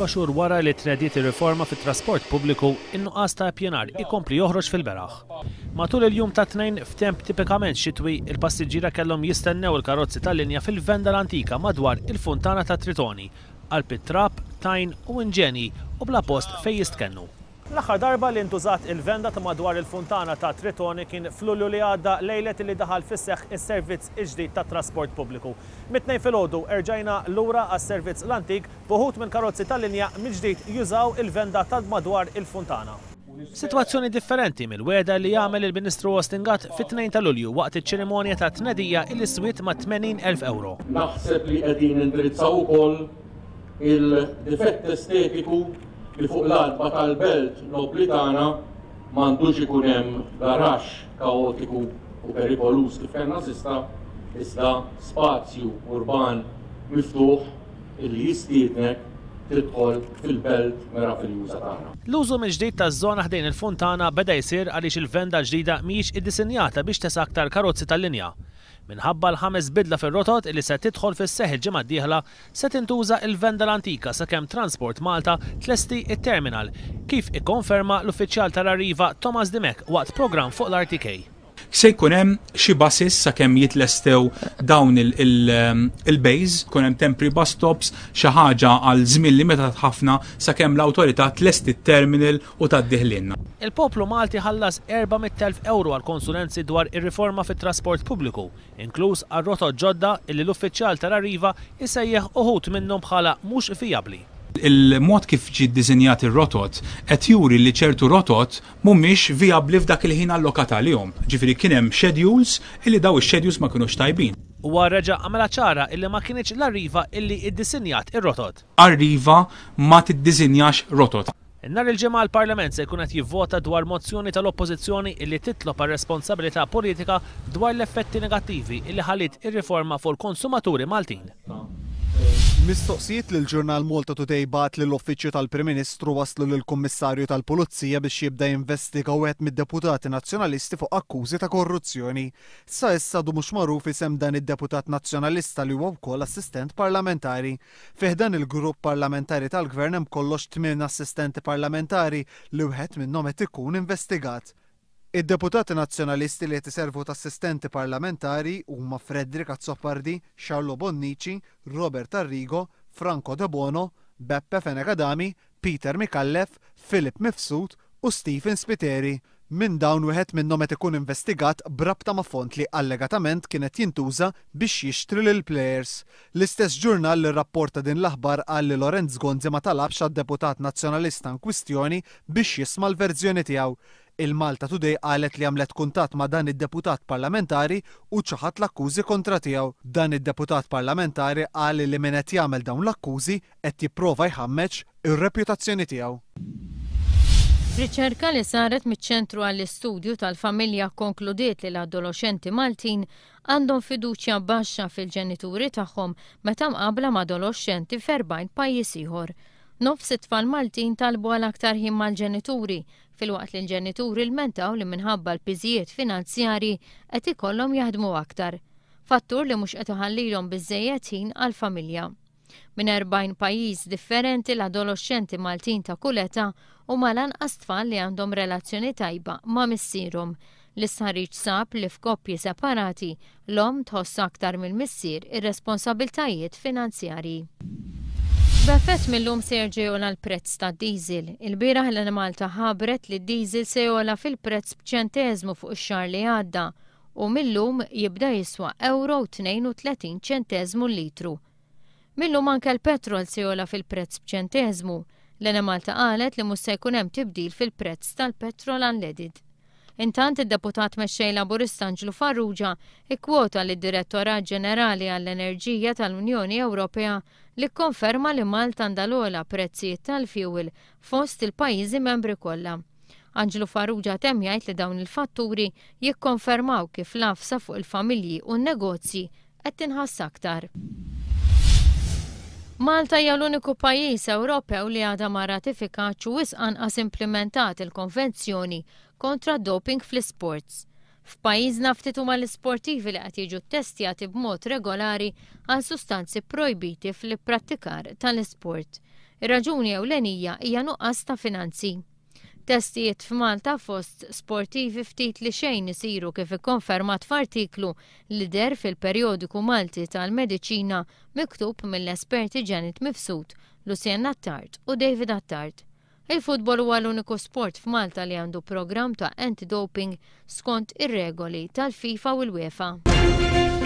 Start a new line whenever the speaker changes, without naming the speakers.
erba xur wara li tnediet il-reforma fit-trasport pubbliku in-nuqqas ta' pjenar ikompli joħroġ fil-beraħ. Matul il-jum ta' tnejn f'temp tipikament xitwi, il-passiġġiera kellhom jistennew il-karozzi tal-linja fil-venda l-antika madwar il-funtana ta' Tritoni, għal pit-trap, tajn u inġeni u bla post fej jistkennu. L-aħħar darba li ntużat il-venda ta' madwar il-funtana ta' Tritoni kien flullu li għadda lejlet li daħal fisseħ is-servizz il-ġdid ta' trasport pubbliku. Mitnej fil-ħodu erġajna lura għas servizz l-antik buħut minn karozzi tal-linja mill jużaw il-venda ta' madwar il-funtana. Situazzjoni differenti mill-weda li jagħmel il-Ministru Ostingat fit-2 tal Lulju waqt iċ-ċerimonja ta' tnedija il iswiet ma' 80,000 euro. Naħseb
li qegħdin indirizzaw ukoll il-difett estetiku li fuq l-alba tal-belt noblitana mandux ikun hemm garax kaotiku u perikolus kif kellna sista iżda spazju urban miftuħ li jistiednek tidħol fil-belt mera fil-juża
tagħna.
L-użu minn ġdid taż-żona ħdejn il-funtana beda jsir għaliex il-venda ġdida mhijiex iddisinjata biex tesa aktar karozzi tal-linja minħabba l-ħames bidla fil-rotot li se tidħol fis seħ il-ġimgħa d-dieħla se tintuża il-venda l-antika sakemm Transport Malta tlesti it-terminal kif ikkonferma l-uffiċjal tal-arriva Thomas Dimek waqt program fuq l-RTK
se jkun hemm xi basis sakemm jitlestew dawn il il um, kun hemm temporary bus stops, xi ħaġa għal żmien li meta ħafna sakemm l-awtorità tlest it-terminal u taddih lilna.
Il-poplu Malti ħallas 400.000 euro għal konsulenzi dwar ir-riforma fit-trasport pubbliku, inkluż għar rotot ġodda illi l-uffiċjal tal-arriva jsejjeħ uħut minnhom bħala mhux fijabli.
Il-mod kif ġi dizinjat il-rotot, et juri li ċertu rotot mumiex viabli f'dak il-ħin li jom. Ġifiri kienem schedules illi daw il-schedules ma kienux tajbin.
U għarreġa għamela ċara illi ma kienieċ l-arriva illi id-dizinjat il-rotot.
Arriva ma t-dizinjax rotot.
Nar il-ġimgħa l-Parlament se jkun qed jivvota dwar mozzjoni tal-Oppożizzjoni illi titlob par responsabilità politika dwar l-effetti negattivi illi ħalit ir-riforma fuq l konsumaturi Maltin.
Mistoqsijiet lil ġurnal Malta Today bat l uffiċċju tal-Prim Ministru waslu lil kummissarju tal-Pulizija biex jibda jinvestiga wieħed mid-deputati nazzjonalisti fuq akkużi ta' korruzzjoni. Sa issa du mhux magħruf isem dan id-deputat nazzjonalista li huwa wkoll assistent parlamentari. Fih dan il-grupp parlamentari tal-gvern hemm kollox tmien assistenti parlamentari li wieħed minnhom qed ikun investigat. Id-deputati nazzjonalisti li jtiservu ta' assistenti parlamentari huma Fredrik Azzopardi, Charlo Bonnici, Robert Arrigo, Franco De Bono, Beppe Fenegadami, Peter Mikallef, Filip Mifsud u Stephen Spiteri. Min dawn wieħed minnhom qed ikun investigat brabta ma' font li allegatament kienet jintuża biex jixtri lil plejers L-istess ġurnal li rapporta din l-aħbar għalli Lorenz Gonzi ma talabx għad-deputat nazzjonalista in kwistjoni biex jisma' l-verżjoni tiegħu. Il-Malta Today qalet li għamlet kuntat ma' dan id-deputat parlamentari u ċaħat l-akkużi kontra tiegħu. Dan id-deputat parlamentari għal li min qed jagħmel dawn l-akkużi qed jipprova jħammeċ ir-reputazzjoni tiegħu.
Riċerka li saret miċ-ċentru għall-istudju tal-familja konkludiet li l adolosċenti Maltin għandhom fiduċja baxxa fil-ġenituri tagħhom meta mqabla ma' adolosċenti f'erbajn pajjiż ieħor. Nofs it-tfal Maltin talbu għal aktar ħin mal-ġenituri, fil-waqt li l-ġenituri l-mentaw li minħabba l-piżijiet finanzjari qed ikollhom jaħdmu aktar. Fattur li mhux qed iħallilhom biżejjed ħin għall-familja. Minn 40 pajjiż differenti l adolosċenti Maltin ta' kuleta u mal-anqas tfal li għandhom relazzjoni tajba ma' missierhom l-isħarriċ sab li f'koppji separati l-om tħoss aktar mill-missier ir-responsabiltajiet finanzjarji. Befett mill-lum serġi jola l-prezz ta' diesel. Il-biraħ l-animal ta' ħabret li diesel se jola fil-prezz b'ċentezmu fuq ix-xar li għadda u mill-lum jibda jiswa euro 32 ċentezmu litru. Mill-lum anke l-petrol se jola fil-prezz b'ċentezmu. L-animal ta' qalet li mhux se jkun hemm tibdil fil-prezz tal-petrol unleaded. Intant id-deputat mexxej laburist Anġlu Farrugia ikkwota lid direttorat ġenerali għall-Enerġija tal-Unjoni Ewropea li konferma li Malta ndalola prezzijiet tal-fuel fost il-pajjiżi membri kollha. Anġlu Farrugia temjajt li dawn il-fatturi jikkonfermaw kif lafsa fuq il-familji u n-negozji qed tinħass aktar. Malta hija l-uniku pajjiż Ewropew li għadha ma ratifikaċ u wisqanqas implementat il-konvenzjoni kontra doping fl-sports. F'pajjiżna ftit huma l-isportivi li qed jiġu ttestjati b'mod regolari għal sustanzi projbiti fl-ipprattikar tal-isport. Ir-raġuni ewlenija hija nuqqas ta' finanzi. Testijiet f'Malta fost sportivi ftit li xejn isiru kif ikkonfermat f'artiklu li der fil-periodiku Malti tal-Mediċina miktub mill-esperti Janet Mifsud, Lucien Attart u David Attart. Il-futbol huwa l-uniku sport f'Malta li għandu programm ta' anti-doping skont ir-regoli tal-FIFA u l-UEFA.